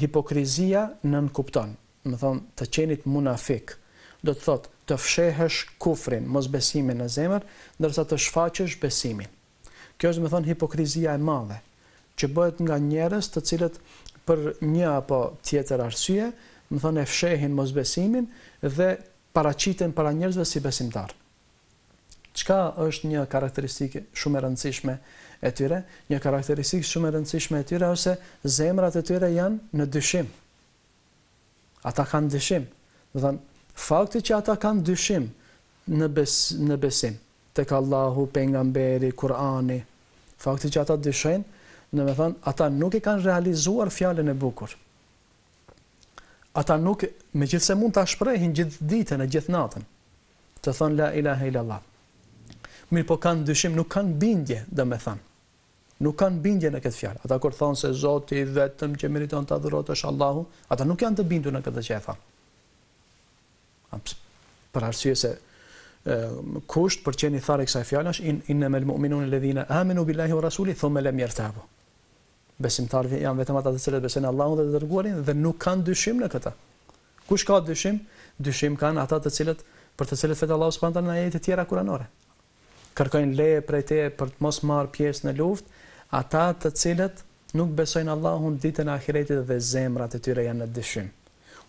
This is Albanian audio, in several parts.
hipokrizia në nënkupton, më thonë të qenit munafik, do të thotë të fshehesh kufrin, mos besimin në zemër, nërsa të shfaqesh besimin. Kjo është më thonë hipokrizia e madhe, që bëhet nga njerës të cilët për një apo tjetër arsye, më thonë e fshehin mos besimin dhe paracitën para njerëzve si besimtarë. Çka është një karakteristikë shumë e rëndësishme e tyre? Një karakteristikë shumë e rëndësishme e tyre ose zemrat e tyre janë në dyshim. Ata kanë dyshim. Do thënë, fakti që ata kanë dyshim në bes në besim tek Allahu, pejgamberi, Kurani, fakti që ata dyshojnë Në me thënë, ata nuk i kanë realizuar fjallin e bukur. Ata nuk, me gjithse mund të ashprejhin gjithë ditën e gjithë natën, të thënë, la ilahe ilallah mirë po kanë dyshim, nuk kanë bindje, dhe me thanë. Nuk kanë bindje në këtë fjalë. Ata kur thonë se Zoti i vetëm që meriton të adhurohet është Allahu, ata nuk janë të bindur në këtë që e thonë. Për arsye se kushtë kusht për qeni thare kësaj fjalë është in, in në me mu'minun në ledhina aminu billahi o rasuli, thonë me le mjerë të abu. janë vetëm ata të cilët besojnë Allahu dhe të dërguarin dhe nuk kanë dyshim në këtë. Kush ka dyshim? Dyshim kanë ata të cilët për të cilët fetë Allahu subhanahu wa në tjera kuranore kërkojnë leje prej te për të mos marrë pjesë në luftë, ata të cilët nuk besojnë Allahun ditën e ahiretit dhe zemrat e tyre janë në dyshim.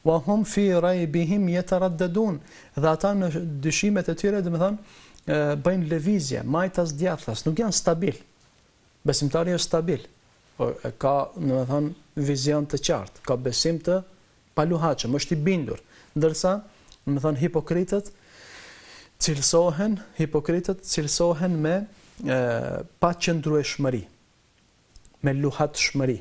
Wa hum fi raybihim yataraddadun, dhe ata në dyshimet e tyre, domethën, bëjnë lëvizje, majtas djathtas, nuk janë stabil. Besimtari është stabil, por ka domethën vizion të qartë, ka besim të paluhatshëm, është i bindur. Ndërsa, domethën hipokritët, cilësohen hipokritët cilësohen me e, shmëri, me luhatshmëri shmëri.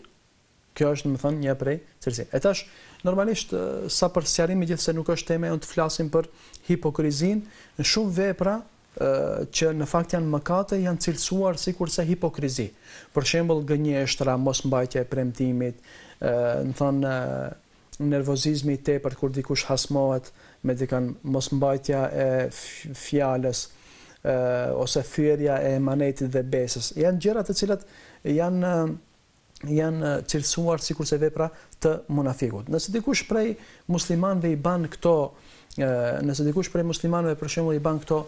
Kjo është, më thënë, një prej cilësi. E tash, normalisht, sa për sjarimi gjithë se nuk është teme, unë të flasim për hipokrizin, në shumë vepra që në fakt janë mëkate, janë cilësuar si kurse hipokrizi. Për shembull gënjeshtra eshtra, mos mbajtje e premtimit, e, në thënë, nervozizmi i tepër kur dikush hasmohet me dikën mos mbajtja e fjalës ose thyerja e emanetit dhe besës. Janë gjëra të cilat janë janë cilësuar sikurse vepra të munafikut. Nëse dikush prej muslimanëve i bën këto nëse dikush prej muslimanëve për shembull i bën këto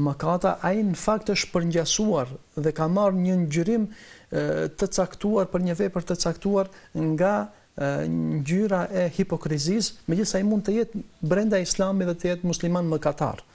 mëkata, ai në fakt është përngjasuar dhe ka marrë një ngjyrim të caktuar për një vepër të caktuar nga ngjyra e hipokrizis, me ai i mund të jetë brenda islami dhe të jetë musliman më katarë.